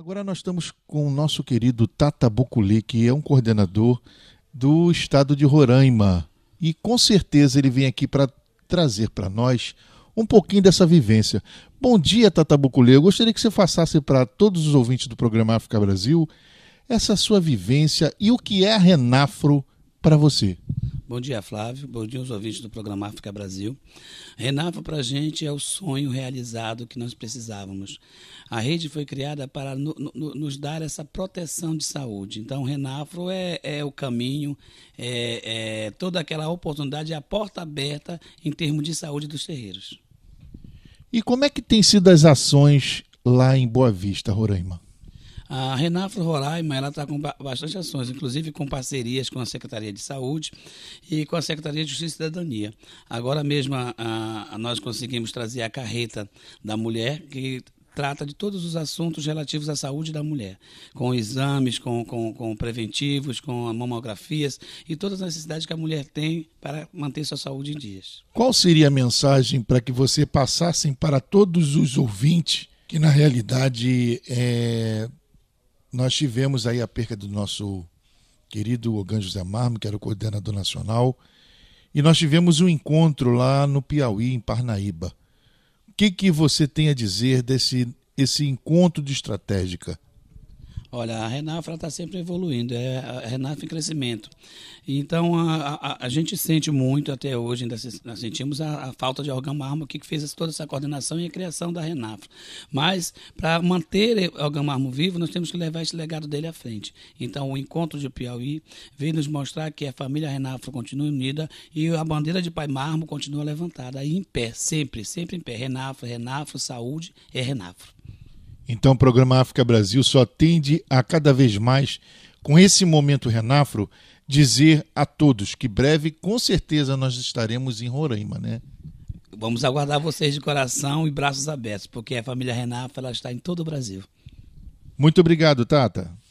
Agora nós estamos com o nosso querido Tata Buculi, que é um coordenador do estado de Roraima. E com certeza ele vem aqui para trazer para nós um pouquinho dessa vivência. Bom dia, Tata Buculi. Eu gostaria que você passasse para todos os ouvintes do programa África Brasil essa sua vivência e o que é a Renafro para você. Bom dia, Flávio. Bom dia aos ouvintes do programa África Brasil. Renafro para a gente é o sonho realizado que nós precisávamos. A rede foi criada para no, no, nos dar essa proteção de saúde. Então, Renafro é, é o caminho, é, é toda aquela oportunidade, é a porta aberta em termos de saúde dos terreiros. E como é que têm sido as ações lá em Boa Vista, Roraima? A Renafro Roraima ela está com bastante ações, inclusive com parcerias com a Secretaria de Saúde e com a Secretaria de Justiça e Cidadania. Agora mesmo a, a, nós conseguimos trazer a carreta da mulher que trata de todos os assuntos relativos à saúde da mulher, com exames, com, com, com preventivos, com mamografias e todas as necessidades que a mulher tem para manter sua saúde em dias. Qual seria a mensagem para que você passasse para todos os ouvintes que, na realidade, é, nós tivemos aí a perca do nosso querido Ogan José Marmo, que era o coordenador nacional, e nós tivemos um encontro lá no Piauí, em Parnaíba. O que, que você tem a dizer desse esse encontro de estratégica? Olha, a Renafra está sempre evoluindo, é, a Renafra em crescimento. Então, a, a, a, gente sente muito até hoje, ainda se, nós sentimos a, a, falta de Algamarmo que fez toda essa coordenação e a criação da Renafra. Mas, para manter Algamarmo vivo, nós temos que levar esse legado dele à frente. Então, o encontro de Piauí veio nos mostrar que a família Renafra continua unida e a bandeira de Pai Marmo continua levantada, em pé, sempre, sempre em pé. Renafra, Renafro, saúde é Renafro. Então, o programa África Brasil só tende a cada vez mais, com esse momento renafro, dizer a todos que breve, com certeza, nós estaremos em Roraima, né? Vamos aguardar vocês de coração e braços abertos, porque a família Renafro ela está em todo o Brasil. Muito obrigado, Tata.